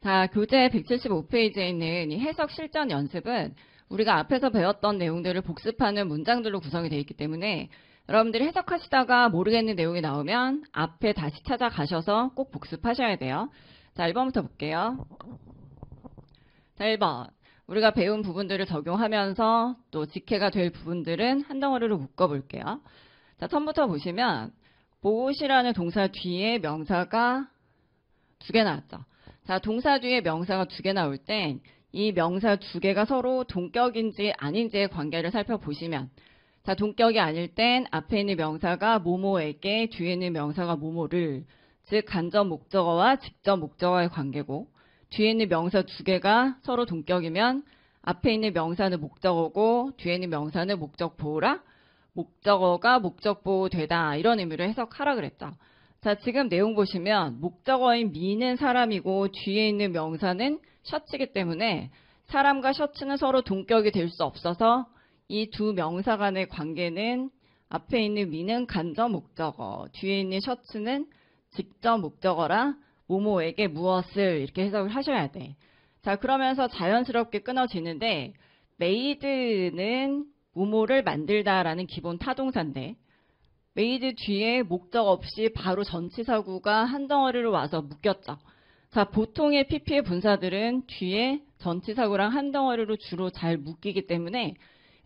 다 교재 175페이지에 있는 이 해석 실전 연습은 우리가 앞에서 배웠던 내용들을 복습하는 문장들로 구성이 되어 있기 때문에 여러분들이 해석하시다가 모르겠는 내용이 나오면 앞에 다시 찾아가셔서 꼭 복습하셔야 돼요. 자, 1번부터 볼게요. 자, 1번. 우리가 배운 부분들을 적용하면서 또 직해가 될 부분들은 한 덩어리로 묶어볼게요. 자, 처음부터 보시면 보시라는 동사 뒤에 명사가 두 개 나왔죠. 자, 동사 뒤에 명사가 두 개 나올 때이 명사 두 개가 서로 동격인지 아닌지의 관계를 살펴보시면 자, 동격이 아닐 땐 앞에 있는 명사가 모모에게 뒤에 있는 명사가 모모를 즉 간접 목적어와 직접 목적어의 관계고 뒤에 있는 명사 두 개가 서로 동격이면 앞에 있는 명사는 목적어고 뒤에 있는 명사는 목적 보호라 목적어가 목적 보호되다 이런 의미로 해석하라 그랬죠. 자, 지금 내용 보시면 목적어인 미는 사람이고 뒤에 있는 명사는 셔츠이기 때문에 사람과 셔츠는 서로 동격이 될 수 없어서 이 두 명사 간의 관계는 앞에 있는 미는 간접 목적어, 뒤에 있는 셔츠는 직접 목적어라 모모에게 무엇을 이렇게 해석을 하셔야 돼. 자, 그러면서 자연스럽게 끊어지는데 메이드는 모모를 만들다라는 기본 타동사인데 메이드 뒤에 목적 없이 바로 전치사구가 한 덩어리로 와서 묶였죠. 자, 보통의 PP의 분사들은 뒤에 전치사구랑 한 덩어리로 주로 잘 묶이기 때문에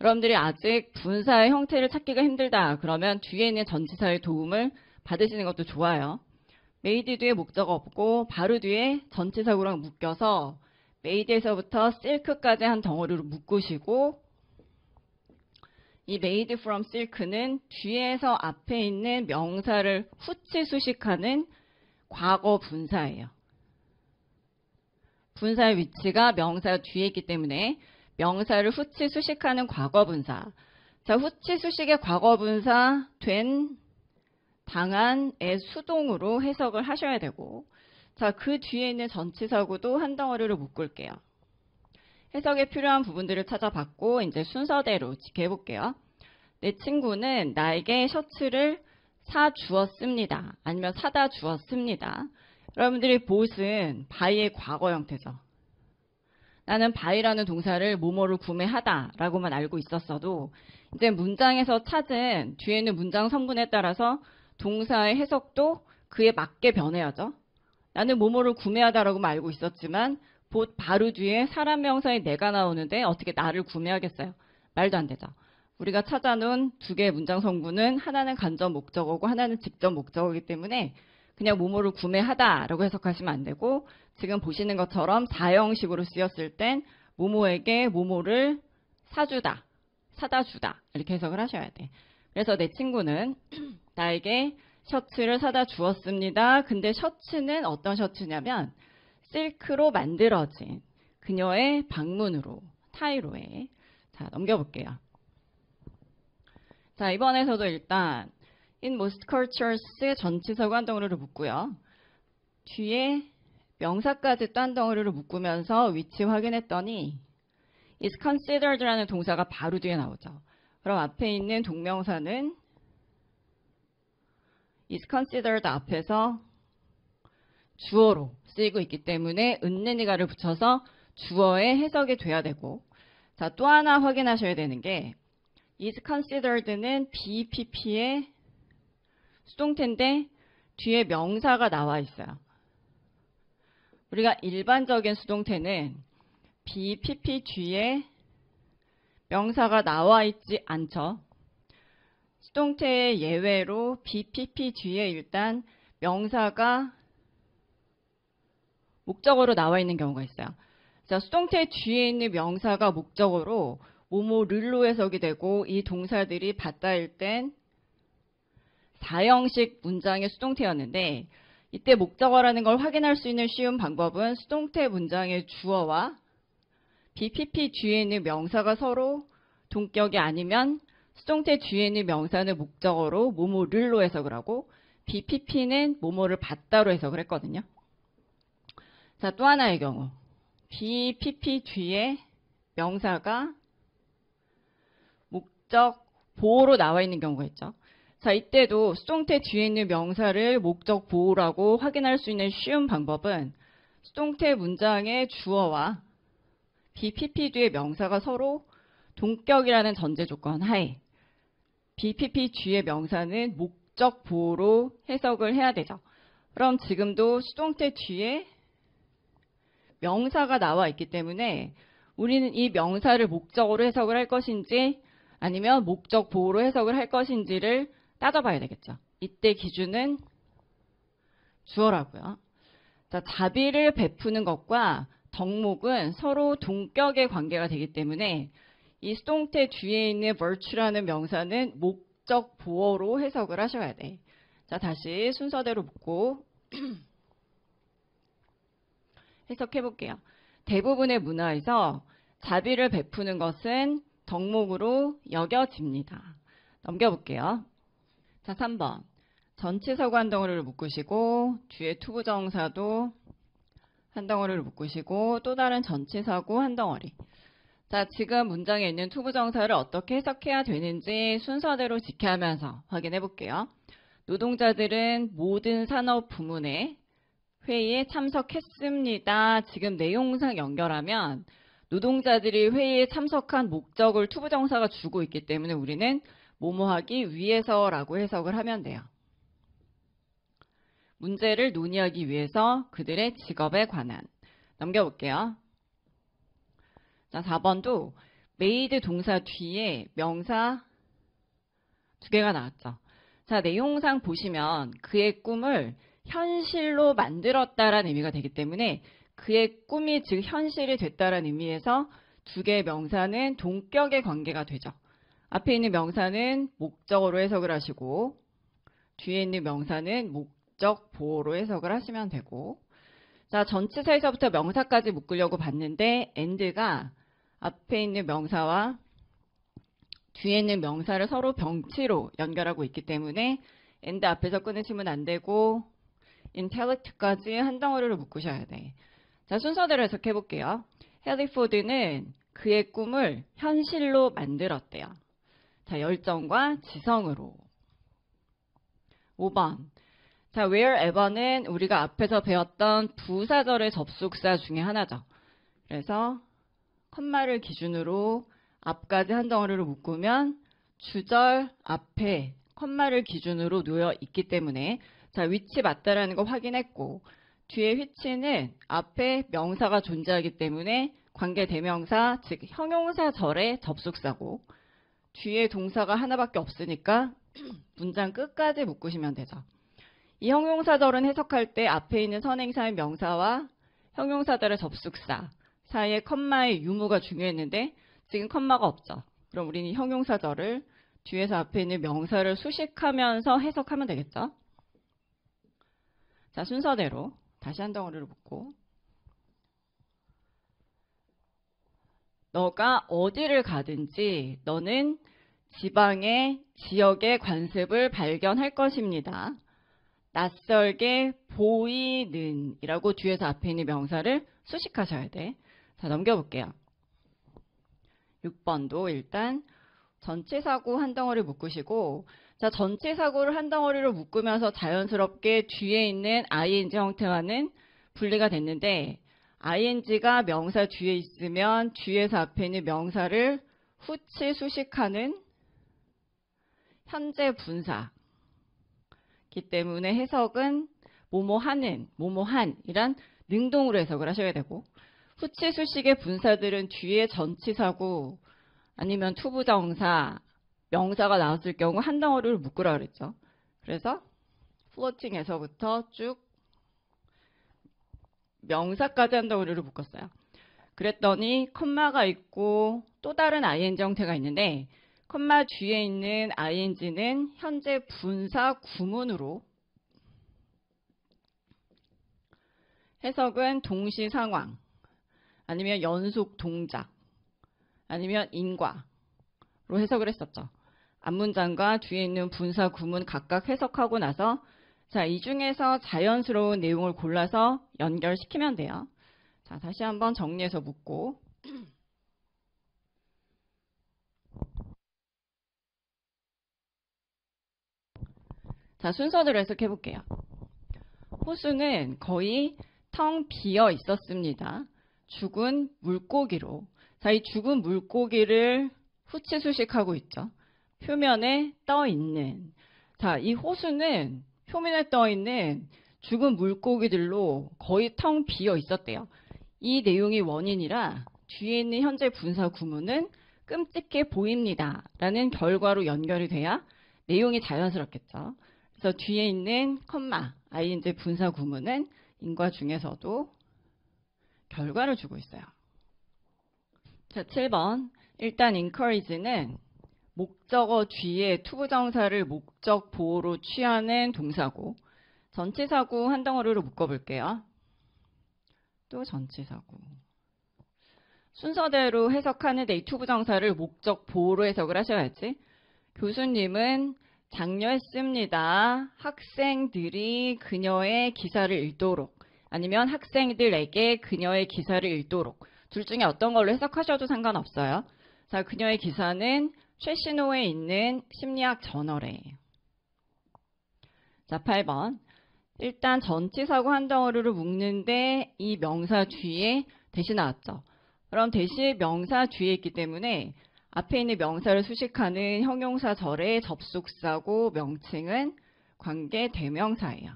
여러분들이 아직 분사의 형태를 찾기가 힘들다 그러면 뒤에 있는 전치사의 도움을 받으시는 것도 좋아요. 메이드 뒤에 목적 없고 바로 뒤에 전치사구랑 묶여서 메이드에서부터 실크까지 한 덩어리로 묶으시고 이 made from silk는 뒤에서 앞에 있는 명사를 후치 수식하는 과거 분사예요. 분사의 위치가 명사 뒤에 있기 때문에 명사를 후치 수식하는 과거 분사. 자, 후치 수식의 과거 분사 된 당한의 수동으로 해석을 하셔야 되고 자, 그 뒤에 있는 전치사구도 한 덩어리로 묶을게요. 해석에 필요한 부분들을 찾아봤고 이제 순서대로 지켜 볼게요. 내 친구는 나에게 셔츠를 사 주었습니다. 아니면 사다 주었습니다. 여러분들이 보은 바이의 과거 형태죠. 나는 바이라는 동사를 모모를 구매하다라고만 알고 있었어도 이제 문장에서 찾은 뒤에 있는 문장 성분에 따라서 동사의 해석도 그에 맞게 변해야죠. 나는 모모를 구매하다라고만 알고 있었지만 곧 바로 뒤에 사람 명사의 내가 나오는데 어떻게 나를 구매하겠어요? 말도 안 되죠. 우리가 찾아놓은 두 개의 문장 성분은 하나는 간접 목적어고 하나는 직접 목적어이기 때문에 그냥 모모를 구매하다라고 해석하시면 안 되고 지금 보시는 것처럼 사형식으로 쓰였을 땐 모모에게 모모를 사주다, 사다 주다 이렇게 해석을 하셔야 돼. 그래서 내 친구는 나에게 셔츠를 사다 주었습니다. 근데 셔츠는 어떤 셔츠냐면 실크로 만들어진 그녀의 방문으로 타이로에 자 넘겨볼게요. 자 이번에서도 일단 In most cultures 전치사고 한 덩어리를 묶고요. 뒤에 명사까지 또한 덩어리를 묶으면서 위치 확인했더니 is considered라는 동사가 바로 뒤에 나오죠. 그럼 앞에 있는 동명사는 is considered 앞에서 주어로 쓰이고 있기 때문에 은네니가를 붙여서 주어에 해석이 돼야 되고 자, 또 하나 확인하셔야 되는 게 is considered는 BPP의 수동태인데 뒤에 명사가 나와 있어요. 우리가 일반적인 수동태는 BPP 뒤에 명사가 나와 있지 않죠. 수동태의 예외로 BPP 뒤에 일단 명사가 목적어로 나와 있는 경우가 있어요. 자, 수동태 뒤에 있는 명사가 목적어로 모모를로 해석이 되고 이 동사들이 받다일 땐 4형식 문장의 수동태였는데 이때 목적어라는 걸 확인할 수 있는 쉬운 방법은 수동태 문장의 주어와 BPP 뒤에 있는 명사가 서로 동격이 아니면 수동태 뒤에 있는 명사는 목적어로 모모를로 해석을 하고 BPP는 모모를 받다로 해석을 했거든요. 자, 또 하나의 경우. BPP 뒤에 명사가 목적 보호로 나와 있는 경우가 있죠. 자, 이때도 수동태 뒤에 있는 명사를 목적 보호라고 확인할 수 있는 쉬운 방법은 수동태 문장의 주어와 BPP 뒤에 명사가 서로 동격이라는 전제 조건 하에 BPP 뒤에 명사는 목적 보호로 해석을 해야 되죠. 그럼 지금도 수동태 뒤에 명사가 나와 있기 때문에 우리는 이 명사를 목적으로 해석을 할 것인지 아니면 목적 보호로 해석을 할 것인지를 따져봐야 되겠죠. 이때 기준은 주어라고요. 자, 자비를 베푸는 것과 덕목은 서로 동격의 관계가 되기 때문에 이 수동태 뒤에 있는 virtue라는 명사는 목적 보호로 해석을 하셔야 돼. 자, 다시 순서대로 묻고 해석해 볼게요. 대부분의 문화에서 자비를 베푸는 것은 덕목으로 여겨집니다. 넘겨볼게요. 자, 3번. 전치사고 한 덩어리를 묶으시고 뒤에 투부정사도 한 덩어리를 묶으시고 또 다른 전치사고 한 덩어리. 자, 지금 문장에 있는 투부정사를 어떻게 해석해야 되는지 순서대로 지켜하면서 확인해 볼게요. 노동자들은 모든 산업 부문에 회의에 참석했습니다. 지금 내용상 연결하면 노동자들이 회의에 참석한 목적을 투부정사가 주고 있기 때문에 우리는 모모하기 위해서라고 해석을 하면 돼요. 문제를 논의하기 위해서 그들의 직업에 관한 넘겨볼게요. 자, 4번도 메이드 동사 뒤에 명사 두 개가 나왔죠. 자, 내용상 보시면 그의 꿈을 현실로 만들었다라는 의미가 되기 때문에 그의 꿈이 즉 현실이 됐다라는 의미에서 두 개의 명사는 동격의 관계가 되죠. 앞에 있는 명사는 목적으로 해석을 하시고 뒤에 있는 명사는 목적 보호로 해석을 하시면 되고 자 전치사에서부터 명사까지 묶으려고 봤는데 end가 앞에 있는 명사와 뒤에 있는 명사를 서로 병치로 연결하고 있기 때문에 end 앞에서 끊으시면 안 되고 intellect까지 한덩어리를 묶으셔야 돼. 자, 순서대로 해석해 볼게요. 헬리포드는 그의 꿈을 현실로 만들었대요. 자, 열정과 지성으로. 5번. 자, wherever는 우리가 앞에서 배웠던 부사절의 접속사 중에 하나죠. 그래서 컴마를 기준으로 앞까지 한 덩어리를 묶으면 주절 앞에 컴마를 기준으로 놓여 있기 때문에 자, 위치 맞다라는 거 확인했고 뒤에 위치는 앞에 명사가 존재하기 때문에 관계대명사, 즉 형용사 절의 접속사고 뒤에 동사가 하나밖에 없으니까 문장 끝까지 묶으시면 되죠. 이 형용사절은 해석할 때 앞에 있는 선행사의 명사와 형용사절의 접속사 사이에 컴마의 유무가 중요했는데 지금 컴마가 없죠. 그럼 우리는 형용사절을 뒤에서 앞에 있는 명사를 수식하면서 해석하면 되겠죠. 자, 순서대로 다시 한 덩어리를 묶고 너가 어디를 가든지 너는 지방의 지역의 관습을 발견할 것입니다. 낯설게 보이는 이라고 뒤에서 앞에 있는 명사를 수식하셔야 돼. 자 넘겨볼게요. 6번도 일단 전체 사고 한 덩어리 묶으시고 자, 전체 사고를 한 덩어리로 묶으면서 자연스럽게 뒤에 있는 ing 형태와는 분리가 됐는데 ing가 명사 뒤에 있으면 뒤에서 앞에 있는 명사를 후치 수식하는 현재 분사기 때문에 해석은 모모하는, 모모한이란 능동으로 해석을 하셔야 되고 후치 수식의 분사들은 뒤에 전치사고 아니면 투부정사 명사가 나왔을 경우 한 덩어리를 묶으라 그랬죠. 그래서 플로팅에서부터 쭉 명사까지 한 덩어리를 묶었어요. 그랬더니 컴마가 있고 또 다른 ing 형태가 있는데 컴마 뒤에 있는 ing는 현재 분사 구문으로 해석은 동시 상황 아니면 연속 동작 아니면 인과로 해석을 했었죠. 앞문장과 뒤에 있는 분사 구문 각각 해석하고 나서 자, 이 중에서 자연스러운 내용을 골라서 연결시키면 돼요. 자, 다시 한번 정리해서 묻고 자, 순서대로 해석해 볼게요. 호수는 거의 텅 비어 있었습니다. 죽은 물고기로. 자, 이 죽은 물고기를 후치수식하고 있죠. 표면에 떠 있는 자, 이 호수는 표면에 떠 있는 죽은 물고기들로 거의 텅 비어 있었대요. 이 내용이 원인이라 뒤에 있는 현재 분사 구문은 끔찍해 보입니다. 라는 결과로 연결이 돼야 내용이 자연스럽겠죠. 그래서 뒤에 있는 컴마, 아이인제 분사 구문은 인과 중에서도 결과를 주고 있어요. 자, 7번. 일단 encourage는 목적어 뒤에 투부정사를 목적 보호로 취하는 동사고 전치사구 한 덩어리로 묶어볼게요. 또 전치사구 순서대로 해석하는데 이 투부정사를 목적 보호로 해석을 하셔야지 교수님은 장려했습니다. 학생들이 그녀의 기사를 읽도록 아니면 학생들에게 그녀의 기사를 읽도록 둘 중에 어떤 걸로 해석하셔도 상관없어요. 자, 그녀의 기사는 쉐시노에 있는 심리학 저널에. 자, 8번. 일단 전치사고 한 덩어리를 묶는데 이 명사 뒤에 대시 나왔죠. 그럼 대시 명사 뒤에 있기 때문에 앞에 있는 명사를 수식하는 형용사 절의 접속사고 명칭은 관계 대명사예요.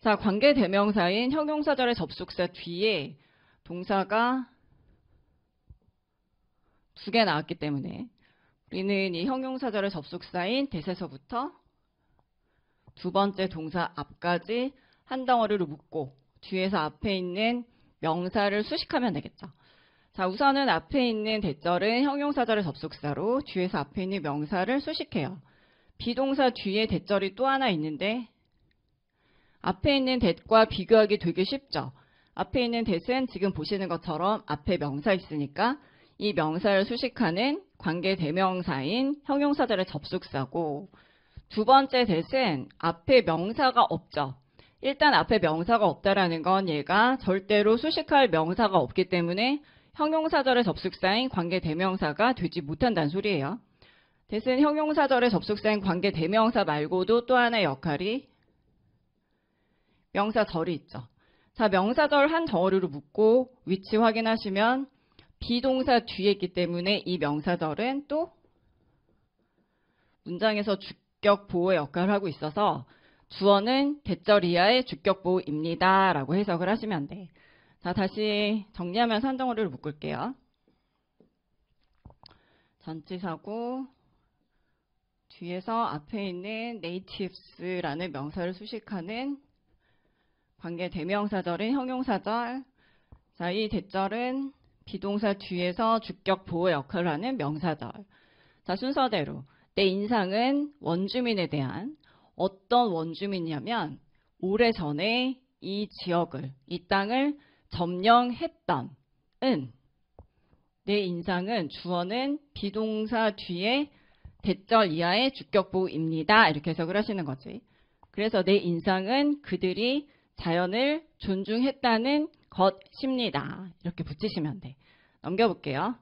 자, 관계 대명사인 형용사절의 접속사 뒤에 동사가 두개 나왔기 때문에 우리는 이 형용사절의 접속사인 대세서부터 두 번째 동사 앞까지 한 덩어리로 묶고 뒤에서 앞에 있는 명사를 수식하면 되겠죠. 자, 우선은 앞에 있는 대절은 형용사절의 접속사로 뒤에서 앞에 있는 명사를 수식해요. 비동사 뒤에 대절이 또 하나 있는데 앞에 있는 대과 비교하기 되게 쉽죠. 앞에 있는 대은 지금 보시는 것처럼 앞에 명사 있으니까 이 명사를 수식하는 관계 대명사인 형용사들의 접속사고 두 번째 대신 앞에 명사가 없죠. 일단 앞에 명사가 없다라는 건 얘가 절대로 수식할 명사가 없기 때문에 형용사절의 접속사인 관계 대명사가 되지 못한다는 소리예요. 대신 형용사절의 접속사인 관계 대명사 말고도 또 하나의 역할이 명사절이 있죠. 자, 명사절 한 덩어리로 묶고 위치 확인하시면 비동사 뒤에 있기 때문에 이 명사절은 또 문장에서 주격 보호의 역할을 하고 있어서 주어는 대절 이하의 주격 보호입니다. 라고 해석을 하시면 돼. 자, 다시 정리하면서 한덩어를 묶을게요. 전치사고 뒤에서 앞에 있는 네이티브스라는 명사를 수식하는 관계 대명사절인 형용사절 자, 이 대절은 비동사 뒤에서 주격 보호 역할을 하는 명사절. 자, 순서대로 내 인상은 원주민에 대한 어떤 원주민이냐면 오래전에 이 지역을, 이 땅을 점령했던 은. 내 인상은 주어는 비동사 뒤에 대절 이하의 주격보입니다. 호 이렇게 해석을 하시는 거지. 그래서 내 인상은 그들이 자연을 존중했다는 것입니다. 이렇게 붙이시면 돼. 넘겨볼게요.